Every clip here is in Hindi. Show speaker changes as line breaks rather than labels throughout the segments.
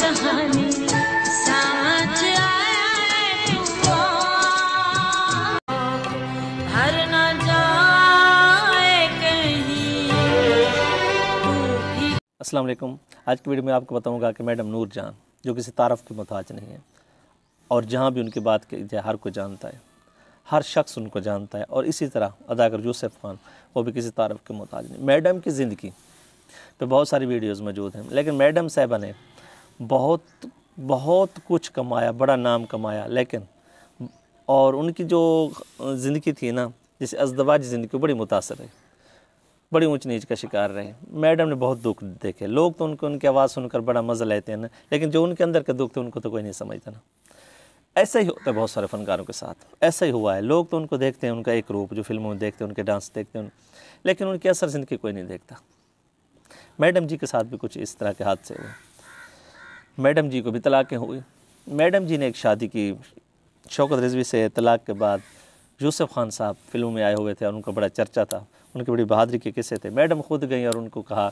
अस्सलाम वालेकुम आज की वीडियो में आपको बताऊंगा कि मैडम नूर जान जो किसी तारफ़ के मोहताज नहीं है और जहाँ भी उनकी बात की जाए हर कोई जानता है हर शख्स उनको जानता है और इसी तरह अदाकर यूसुफ खान वो भी किसी तारफ़ के मोहताज नहीं मैडम की ज़िंदगी पे तो बहुत सारी वीडियोज़ मौजूद हैं लेकिन मैडम साहबा ने बहुत बहुत कुछ कमाया बड़ा नाम कमाया लेकिन और उनकी जो ज़िंदगी थी ना जैसे अजदवाज ज़िंदगी बड़ी मुतासर है बड़ी ऊंच नीच का शिकार रहे मैडम ने बहुत दुख देखे लोग तो उनको उनकी आवाज़ सुनकर बड़ा मज़ा लेते हैं ना लेकिन जो उनके अंदर के दुख थे उनको तो कोई नहीं समझता ना ऐसा ही होता है बहुत सारे फ़नकारों के साथ ऐसा ही हुआ है लोग तो उनको देखते हैं उनका एक रूप जो फिल्मों में देखते हैं उनके डांस देखते हैं लेकिन उनकी असर ज़िंदगी कोई नहीं देखता मैडम जी के साथ भी कुछ इस तरह के हादसे हुए मैडम जी को भी तलाक़ें हुई मैडम जी ने एक शादी की शौकत रिजवी से तलाक़ के बाद यूसुफ खान साहब फिल्म में आए हुए थे और उनका बड़ा चर्चा था उनकी बड़ी बहादरी के किस्से थे मैडम खुद गई और उनको कहा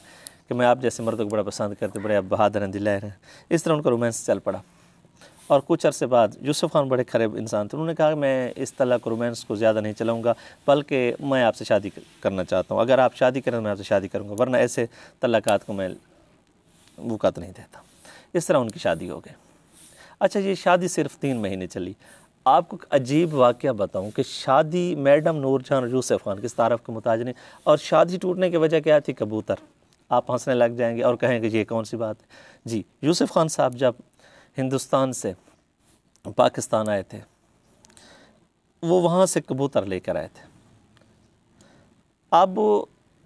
कि मैं आप जैसे मर्दों को बड़ा पसंद करते बड़े आप बहादुर हैं दिलहर हैं इस तरह उनका रोमांस चल पड़ा और कुछ अरसे बाद यूसुफ खान बड़े खरे इंसान थे उन्होंने कहा कि मैं इस तलाक रोमांस को ज़्यादा नहीं चलाऊँगा बल्कि मैं आपसे शादी करना चाहता हूँ अगर आप शादी करें तो मैं आपसे शादी करूँगा वरना ऐसे तलाक़ात को मैं वक़त नहीं देता इस तरह उनकी शादी हो गई अच्छा ये शादी सिर्फ तीन महीने चली आपको अजीब वाक्य बताऊं कि शादी मैडम नूरजहान यूसफ खान किस तारफ़ के ने और शादी टूटने की वजह क्या थी कबूतर आप हंसने लग जाएंगे और कहेंगे ये कौन सी बात है जी यूसुफ खान साहब जब हिंदुस्तान से पाकिस्तान आए थे वो वहाँ से कबूतर लेकर आए थे अब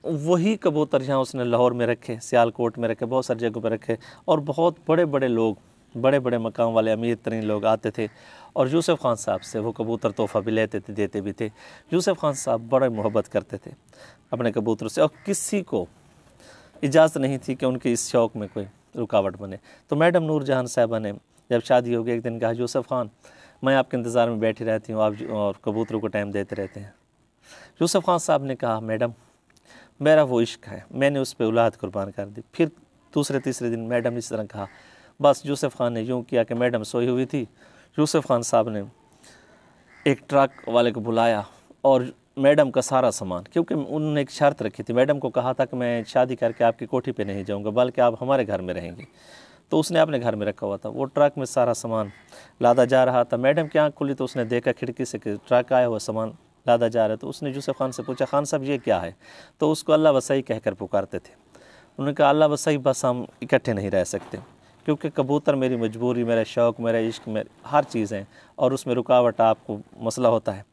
वही कबूतर यहाँ उसने लाहौर में रखे सियालकोट में रखे बहुत सारी जगहों पर रखे और बहुत बड़े बड़े लोग बड़े बड़े मकाम वाले अमीर तरीन लोग आते थे और यूसुफ खान साहब से वो कबूतर तोहफ़ा भी लेते थे देते भी थे यूसुफ खान साहब बड़े मोहब्बत करते थे अपने कबूतर से और किसी को इजाज़त नहीं थी कि उनके इस शौक़ में कोई रुकावट बने तो मैडम नूर जहान साहबा ने जब शादी हो गई एक दिन कहा यूसुफ खान मैं आपके इंतज़ार में बैठी रहती हूँ आप और कबूतरों को टाइम देते रहते हैं यूसुफ खान साहब ने कहा मैडम मेरा वो इश्क है मैंने उस पर औलाद कुर्बान कर दी फिर दूसरे तीसरे दिन मैडम इस तरह कहा बस यूसुफ खान ने यूँ किया कि मैडम सोई हुई थी यूसुफ खान साहब ने एक ट्रक वाले को बुलाया और मैडम का सारा सामान क्योंकि उन्होंने एक शर्त रखी थी मैडम को कहा था कि मैं शादी करके आपकी कोठी पे नहीं जाऊंगा बल्कि आप हमारे घर में रहेंगे तो उसने अपने घर में रखा हुआ था वो ट्रक में सारा सामान लादा जा रहा था मैडम की आँख खुली तो उसने देखा खिड़की से कि ट्रक आया हुआ सामान लादा जा रहा है तो उसने यूसुफ खान से पूछा खान साहब ये क्या है तो उसको अल्लाह वसई कहकर पुकारते थे उन्होंने कहा अल्लाह वसई बस हम इकट्ठे नहीं रह सकते क्योंकि कबूतर मेरी मजबूरी मेरा शौक़ मेरा इश्क मेरे हर चीज़ है और उसमें रुकावट आपको मसला होता है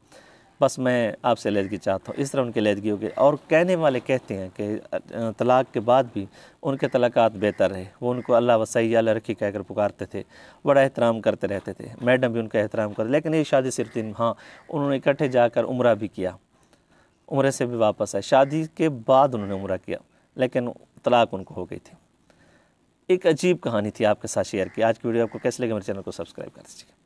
बस मैं आपसे लैदगी चाहता हूँ इस तरह उनकी लैदगी होगी और कहने वाले कहते हैं कि तलाक़ के बाद भी उनके तलाक़ात बेहतर रहे वो उनको अल्लाह वसई अल रखी कहकर पुकारते थे बड़ा एहतराम करते रहते थे मैडम भी उनका एहतराम करते लेकिन ये शादी सिर्फ तीन हाँ उन्होंने इकट्ठे जाकर उम्र भी किया उम्र से भी वापस आए शादी के बाद उन्होंने उम्र किया लेकिन तलाक उनको हो गई थी एक अजीब कहानी थी आपके साथ शेयर की आज की वीडियो आपको कैसे लगे मेरे चैनल को सब्सक्राइब कर दीजिए